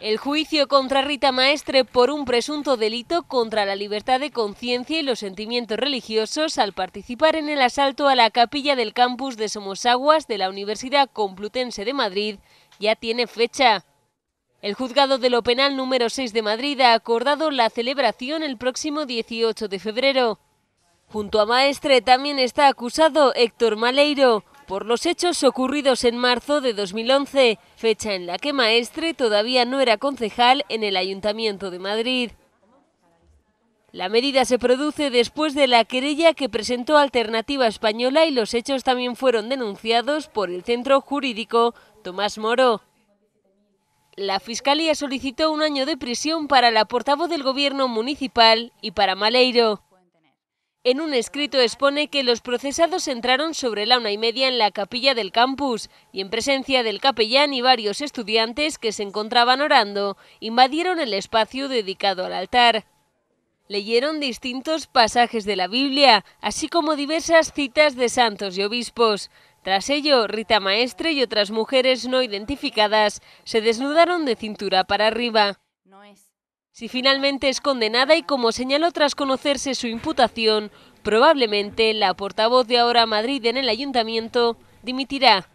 El juicio contra Rita Maestre por un presunto delito contra la libertad de conciencia y los sentimientos religiosos al participar en el asalto a la capilla del campus de Somosaguas de la Universidad Complutense de Madrid ya tiene fecha. El juzgado de lo penal número 6 de Madrid ha acordado la celebración el próximo 18 de febrero. Junto a Maestre también está acusado Héctor Maleiro, por los hechos ocurridos en marzo de 2011, fecha en la que Maestre todavía no era concejal en el Ayuntamiento de Madrid. La medida se produce después de la querella que presentó Alternativa Española y los hechos también fueron denunciados por el centro jurídico Tomás Moro. La Fiscalía solicitó un año de prisión para la portavoz del Gobierno Municipal y para Maleiro. En un escrito expone que los procesados entraron sobre la una y media en la capilla del campus y en presencia del capellán y varios estudiantes que se encontraban orando, invadieron el espacio dedicado al altar. Leyeron distintos pasajes de la Biblia, así como diversas citas de santos y obispos. Tras ello, Rita Maestre y otras mujeres no identificadas se desnudaron de cintura para arriba. Si finalmente es condenada y como señaló tras conocerse su imputación, probablemente la portavoz de Ahora Madrid en el ayuntamiento dimitirá.